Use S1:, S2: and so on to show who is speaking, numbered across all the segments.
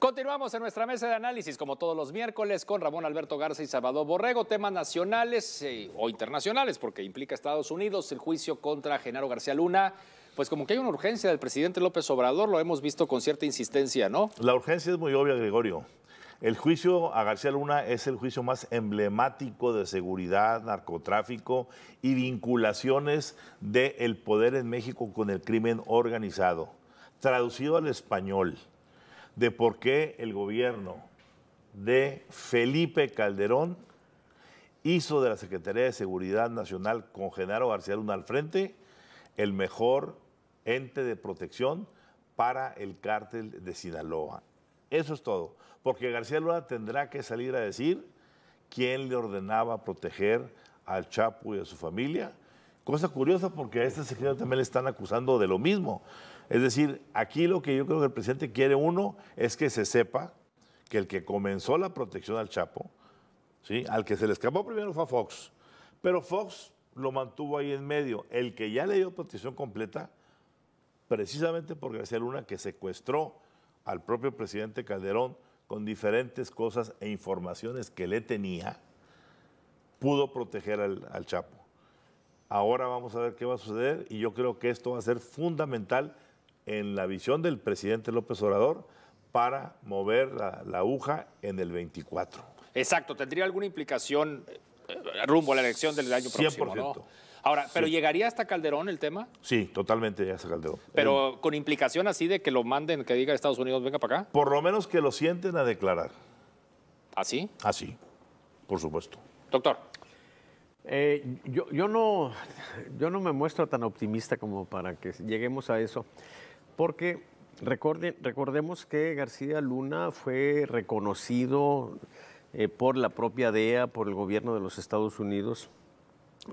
S1: Continuamos en nuestra mesa de análisis, como todos los miércoles, con Ramón Alberto Garza y Salvador Borrego, temas nacionales eh, o internacionales, porque implica Estados Unidos, el juicio contra Genaro
S2: García Luna. Pues como que hay una urgencia del presidente López Obrador, lo hemos visto con cierta insistencia, ¿no? La urgencia es muy obvia, Gregorio. El juicio a García Luna es el juicio más emblemático de seguridad, narcotráfico y vinculaciones del poder en México con el crimen organizado. Traducido al español, de por qué el gobierno de Felipe Calderón hizo de la Secretaría de Seguridad Nacional con Genaro García Luna al frente el mejor ente de protección para el cártel de Sinaloa. Eso es todo, porque García Luna tendrá que salir a decir quién le ordenaba proteger al Chapo y a su familia Cosa curiosa porque a este secretario también le están acusando de lo mismo. Es decir, aquí lo que yo creo que el presidente quiere uno es que se sepa que el que comenzó la protección al Chapo, ¿sí? al que se le escapó primero fue a Fox, pero Fox lo mantuvo ahí en medio. El que ya le dio protección completa, precisamente por García Luna, que secuestró al propio presidente Calderón con diferentes cosas e informaciones que le tenía, pudo proteger al Chapo. Ahora vamos a ver qué va a suceder y yo creo que esto va a ser fundamental en la visión del presidente López Obrador para mover la, aguja en el 24.
S1: Exacto, ¿tendría alguna implicación
S2: eh, rumbo a la elección del año próximo? 100%.
S1: Ahora, ¿pero llegaría hasta Calderón el tema?
S2: Sí, totalmente hasta Calderón.
S1: Pero con implicación así de que lo manden, que diga Estados Unidos, venga para acá.
S2: Por lo menos que lo sienten a declarar. ¿Así? ¿Ah, así, ah, por supuesto.
S1: Doctor.
S3: Eh, yo, yo, no, yo no me muestro tan optimista como para que lleguemos a eso, porque recordemos que García Luna fue reconocido eh, por la propia DEA, por el gobierno de los Estados Unidos.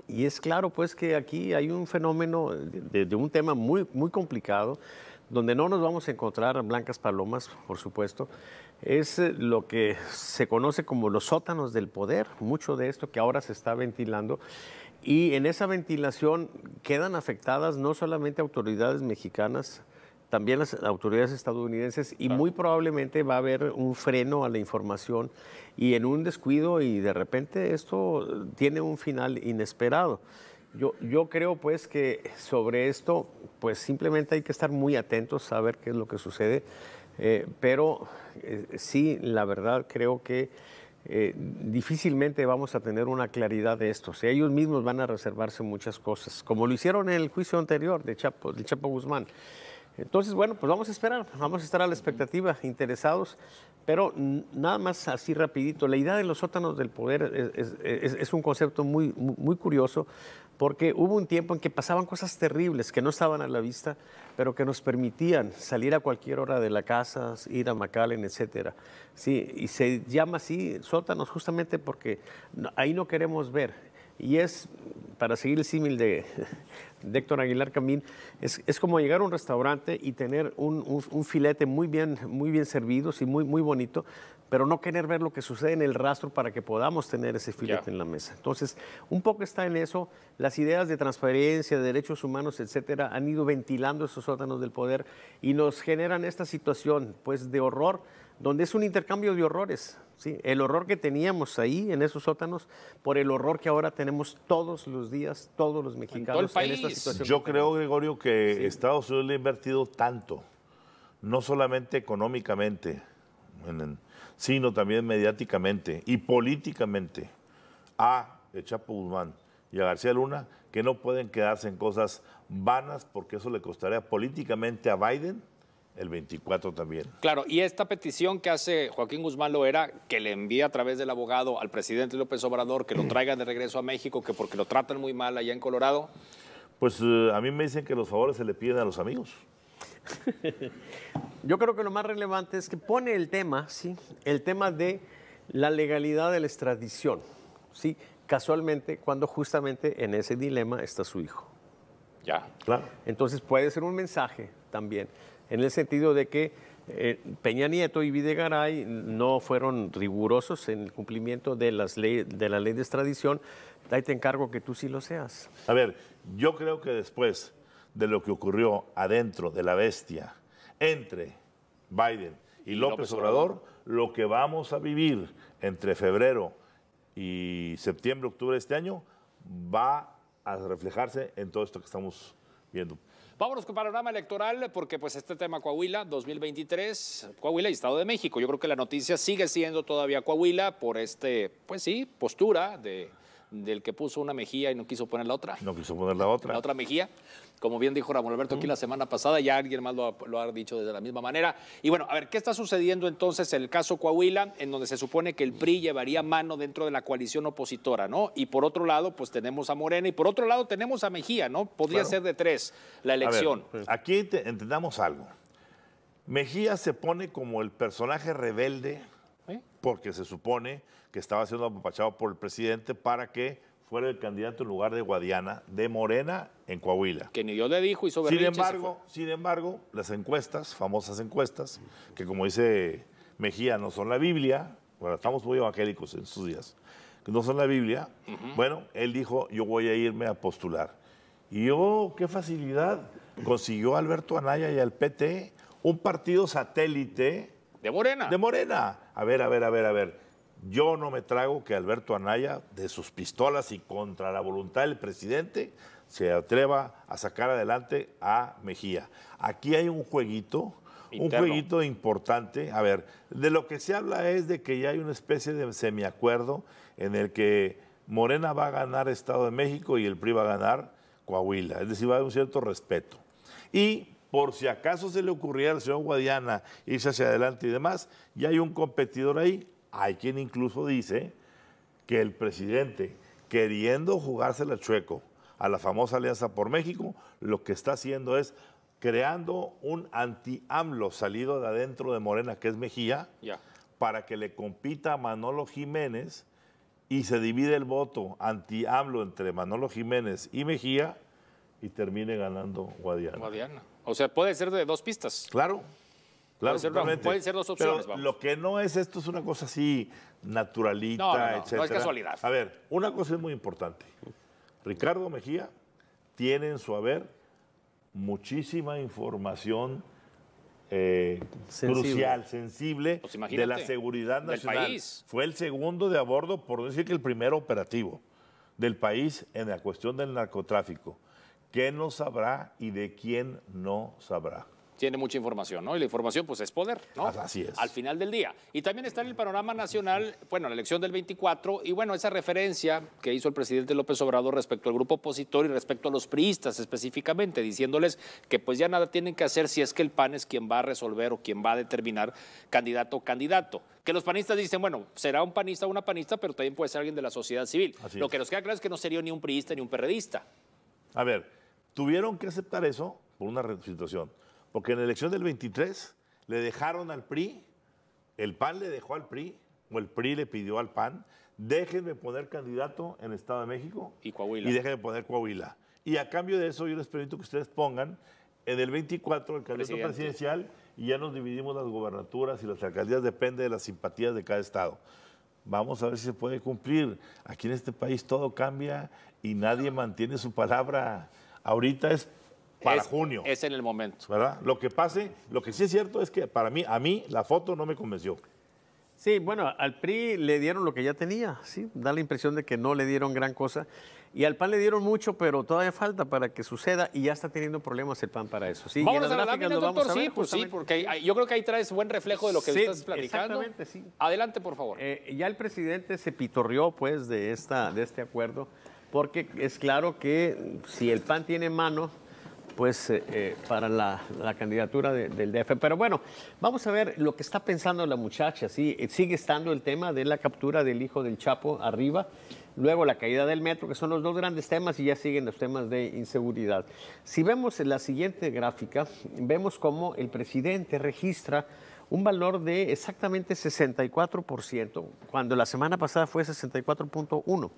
S3: Y es claro, pues, que aquí hay un fenómeno de, un tema muy, muy complicado, donde no nos vamos a encontrar blancas palomas, por supuesto, es eh, lo que se conoce como los sótanos del poder, mucho de esto que ahora se está ventilando. Y en esa ventilación quedan afectadas no solamente autoridades mexicanas, también las autoridades estadounidenses y muy probablemente va a haber un freno a la información y en un descuido y de repente esto tiene un final inesperado. Yo, yo creo pues que sobre esto pues simplemente hay que estar muy atentos a ver qué es lo que sucede. Eh, pero eh, sí, la verdad creo que eh, difícilmente vamos a tener una claridad de esto. ellos mismos van a reservarse muchas cosas, como lo hicieron en el juicio anterior de Chapo, de Chapo Guzmán. Entonces, bueno, pues vamos a esperar, vamos a estar a la expectativa, interesados, pero nada más así rapidito, la idea de los sótanos del poder es, un concepto muy, muy curioso porque hubo un tiempo en que pasaban cosas terribles que no estaban a la vista, pero que nos permitían salir a cualquier hora de la casa, ir a McAllen, etc. Sí, y se llama así sótanos justamente porque ahí no queremos ver y es, para seguir el símil de, Héctor Aguilar Camín, es, como llegar a un restaurante y tener un, filete muy bien, muy bien servido, y muy, muy bonito, pero no querer ver lo que sucede en el rastro para que podamos tener ese filete en la mesa. Entonces, un poco está en eso. Las ideas de transparencia, de derechos humanos, etcétera, han ido ventilando esos sótanos del poder y nos generan esta situación, pues, de horror donde es un intercambio de horrores. ¿sí? El horror que teníamos ahí en esos sótanos por el horror que ahora tenemos todos los días, todos los mexicanos en, esta situación. Yo creo,
S2: Gregorio, que Estados Unidos le ha invertido tanto, no solamente económicamente, sino también mediáticamente y políticamente a Chapo Guzmán y a García Luna, que no pueden quedarse en cosas vanas porque eso le costaría políticamente a Biden el 24 también.
S1: Claro, y esta petición que hace Joaquín Guzmán lo era que le envía a través del abogado al presidente López Obrador que lo traiga de regreso a México, que porque lo tratan muy mal allá en Colorado.
S2: Pues eh, a mí me dicen que los favores se le piden a los amigos.
S1: Yo creo que lo más relevante es que
S3: pone el tema, ¿sí? El tema de la legalidad de la extradición, ¿sí? Casualmente, cuando justamente en ese dilema está su hijo. Ya. Claro. Entonces puede ser un mensaje también en el sentido de que eh, Peña Nieto y Videgaray no fueron rigurosos en el cumplimiento de, las de la ley de extradición. Ahí te encargo que tú sí lo seas. A ver,
S2: yo creo que después de lo que ocurrió adentro de la bestia entre Biden y López, Obrador, Obrador, lo que vamos a vivir entre febrero y septiembre, octubre de este año, va a reflejarse en todo esto que estamos viendo.
S1: Vámonos con panorama electoral porque pues este tema Coahuila 2023, Coahuila y Estado de México. Yo creo que la noticia sigue siendo todavía Coahuila por este, pues sí, postura de del que puso una mejía y no quiso poner la otra. No quiso poner la otra. La otra mejía. Como bien dijo Ramón Alberto aquí la semana pasada, ya alguien más lo ha, dicho de la misma manera. Y bueno, a ver, ¿qué está sucediendo entonces en el caso Coahuila, en donde se supone que el PRI llevaría mano dentro de la coalición opositora, ¿no? Y por otro lado, pues tenemos a Morena y por otro lado tenemos a Mejía, ¿no? Podría ser de tres
S2: la elección. Pues, aquí entendamos algo. Mejía se pone como el personaje rebelde porque se supone que estaba siendo apapachado por el presidente para que fuera el candidato en lugar de Guadiana, de Morena, en Coahuila. Que ni Dios le dijo, y y Sin embargo, sin embargo, las encuestas, famosas encuestas, que como dice Mejía, no son la Biblia, bueno, estamos muy evangélicos en sus días, que no son la Biblia, bueno, él dijo, yo voy a irme a postular. Y yo, qué facilidad, consiguió Alberto Anaya y al PT un partido satélite
S1: de Morena. De Morena.
S2: A ver, a ver, a ver, a ver. Yo no me trago que Alberto Anaya, de sus pistolas y contra la voluntad del presidente, se atreva a sacar adelante a Mejía. Aquí hay un jueguito, un jueguito importante. A ver, de lo que se habla es de que ya hay una especie de semiacuerdo en el que Morena va a ganar Estado de México y el PRI va a ganar Coahuila. Es decir, va a haber un cierto respeto. Y por si acaso se le ocurriera al señor Guadiana irse hacia adelante y demás, ya hay un competidor ahí. Hay quien incluso dice que el presidente, queriendo jugársela chueco a la famosa Alianza por México, lo que está haciendo es creando un anti-AMLO salido de adentro de Morena, que es Mejía, para que le compita a Manolo Jiménez y se divide el voto anti-AMLO entre Manolo Jiménez y Mejía y termine ganando Guadiana. Guadiana.
S1: O sea, puede ser de dos pistas. Claro. Claro, pueden ser, dos opciones. Pero Lo
S2: que no es esto es una cosa así naturalita, etc. no, no, es casualidad. A ver, una cosa es muy importante. Ricardo Mejía tiene en su haber muchísima información eh, crucial, sensible pues de la seguridad nacional. Fue el segundo de a bordo, por decir que el primer operativo del país en la cuestión del narcotráfico. ¿Quién no sabrá y de quién no sabrá? tiene mucha
S1: información, ¿no? Y la información, pues, es poder, ¿no? Ah, así es. Al final del día. Y también está en el panorama nacional, bueno, la elección del 24, y bueno, esa referencia que hizo el presidente López Obrador respecto al grupo opositor y respecto a los priistas específicamente, diciéndoles que pues ya nada tienen que hacer si es que el PAN es quien va a resolver o quien va a determinar candidato o candidato. Que los panistas dicen, bueno, será un panista o una panista, pero también puede ser alguien de la sociedad civil. Lo que nos queda claro es que no sería ni un priista ni un perredista.
S2: A ver, Tuvieron que aceptar eso por una situación. Porque en la elección del 23 le dejaron al PRI, el PAN le dejó al PRI, o el PRI le pidió al PAN, déjenme poner candidato en Estado de México. Y Coahuila. Y déjenme poner Coahuila. Y a cambio de eso, yo les permito que ustedes pongan en el 24 el candidato presidencial y ya nos dividimos las gobernaturas y las alcaldías, depende de las simpatías de cada Estado. Vamos a ver si se puede cumplir. Aquí en este país todo cambia y nadie mantiene su palabra ahorita es para junio. Es en el momento. ¿Verdad? Lo que pase, lo que sí es cierto es que para mí, a mí la foto no me convenció. Sí, bueno, al PRI le dieron lo que ya tenía, sí, da la impresión de que
S3: no le dieron gran cosa. Y al PAN le dieron mucho, pero todavía falta para que suceda y ya está teniendo problemas el PAN para eso. Sí, vamos a la doctor, sí, pues sí,
S1: porque yo creo que ahí traes buen reflejo de lo que estás platicando. Exactamente, sí.
S3: Adelante, por favor. Eh, ya el presidente se pitorrió, pues, de, esta, de este acuerdo porque es claro que si el PAN tiene mano, pues eh, eh, para la, candidatura del DF. Pero bueno, vamos a ver lo que está pensando la muchacha. Eh, sigue estando el tema de la captura del hijo del Chapo arriba, luego la caída del metro, que son los dos grandes temas, y ya siguen los temas de inseguridad. Si vemos la siguiente gráfica, vemos cómo el presidente registra un valor de exactamente 64%, cuando la semana pasada fue 64.1%.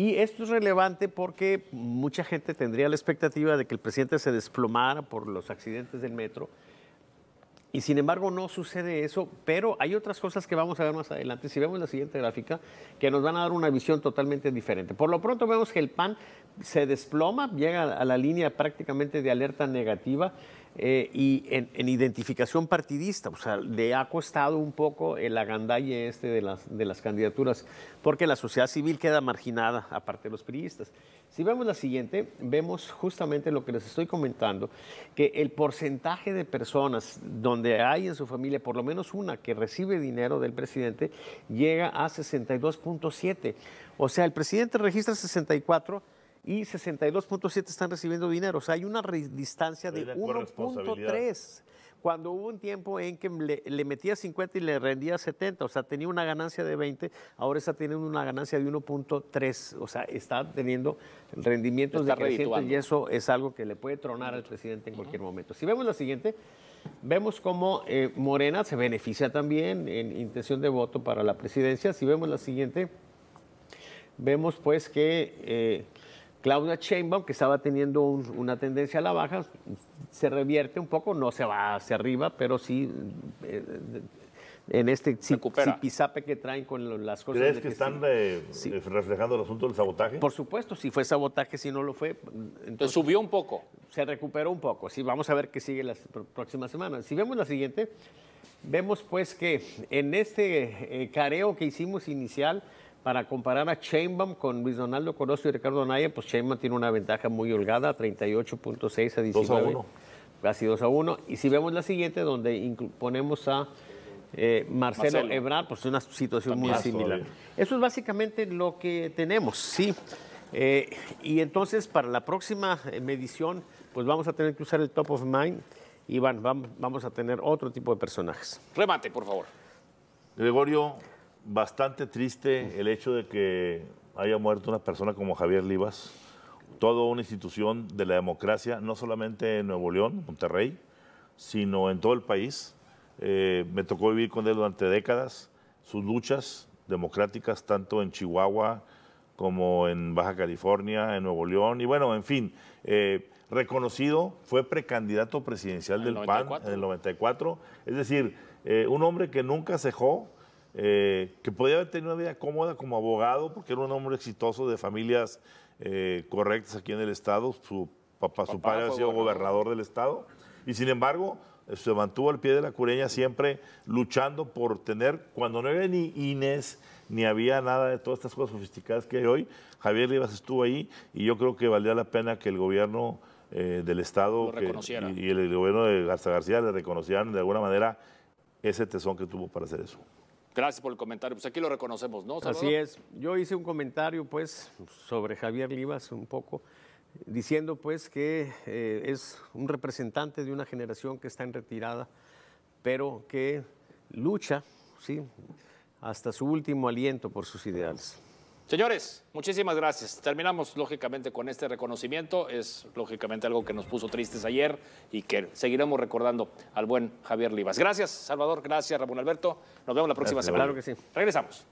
S3: Y esto es relevante porque mucha gente tendría la expectativa de que el presidente se desplomara por los accidentes del metro. Y sin embargo no sucede eso, pero hay otras cosas que vamos a ver más adelante, si vemos la siguiente gráfica, que nos van a dar una visión totalmente diferente. Por lo pronto vemos que el PAN se desploma, llega a la línea prácticamente de alerta negativa. Eh, y en, identificación partidista, o sea, le ha costado un poco el agandalle este de las, de las candidaturas, porque la sociedad civil queda marginada, aparte de los periodistas. Si vemos la siguiente, vemos justamente lo que les estoy comentando, que el porcentaje de personas donde hay en su familia por lo menos una que recibe dinero del presidente llega a 62.7. O sea, el presidente registra 64 y 62.7 están recibiendo dinero. O sea, hay una distancia de 1.3. Cuando hubo un tiempo en que le, metía 50 y le rendía 70, o sea, tenía una ganancia de 20, ahora está teniendo una ganancia de 1.3, o sea, está teniendo rendimientos de y eso es algo que le puede tronar al presidente en cualquier momento. Si vemos la siguiente, Vemos cómo eh, Morena se beneficia también en intención de voto para la presidencia. Si vemos la siguiente, vemos pues que eh, Claudia Sheinbaum, que estaba teniendo una tendencia a la baja, se revierte un poco, no se va hacia arriba, pero sí eh, eh, en este pizape que traen con las cosas. ¿Crees que, que, están
S2: eh, reflejando
S3: el asunto del sabotaje? Por supuesto, si fue sabotaje, si no lo fue. Entonces, subió un poco. Se recuperó un poco. Sí, vamos a ver qué sigue las próximas semanas. Si vemos la siguiente, vemos pues que en este careo que hicimos inicial, para comparar a Chainbaum con Luis Donaldo Colosio y Ricardo Naya, pues Chainbaum tiene una ventaja muy holgada, 38.6 a 19. 2 a 1. Casi 2 a 1. Y si vemos la siguiente, donde ponemos a eh, Marcelo, Ebrard, pues es una situación muy similar. Eso es básicamente lo que tenemos, sí. Eh, y entonces, para la próxima medición, pues vamos a tener que usar el top of mind y vamos a tener otro tipo de personajes.
S2: Remate, por favor. Gregorio bastante triste el hecho de que haya muerto una persona como Javier Livas, toda una institución de la democracia, no solamente en Nuevo León, Monterrey, sino en todo el país. Eh, me tocó vivir con él durante décadas, sus luchas democráticas, tanto en Chihuahua como en Baja California, en Nuevo León, y bueno, en fin, eh, reconocido, fue precandidato presidencial del PAN en el 94, es decir, eh, un hombre que nunca cejó, eh, que podía haber tenido una vida cómoda como abogado, porque era un hombre exitoso de familias eh, correctas aquí en el Estado. Su, papá, su padre había sido gobernador. del Estado. Y sin embargo, eh, se mantuvo al pie de la cureña siempre luchando por tener, cuando no era ni Inés, ni había nada de todas estas cosas sofisticadas que hay hoy, Javier Rivas estuvo ahí y yo creo que valía la pena que el gobierno del Estado y, el gobierno de Garza García le reconocieran de alguna manera ese tesón que tuvo para hacer eso.
S1: Gracias por el comentario. Pues aquí lo reconocemos, ¿no? Así es. Yo hice un comentario,
S3: pues, sobre Javier Livas un poco, diciendo, pues, que eh, es un representante de una generación que está en retirada, pero que lucha, ¿sí? Hasta su último aliento por sus ideales.
S1: Señores, muchísimas gracias. Terminamos lógicamente con este reconocimiento. Es lógicamente algo que nos puso tristes ayer y que seguiremos recordando al buen Javier Livas. Gracias, Salvador. Gracias, Ramón Alberto. Nos vemos la próxima semana. Claro que sí. Regresamos.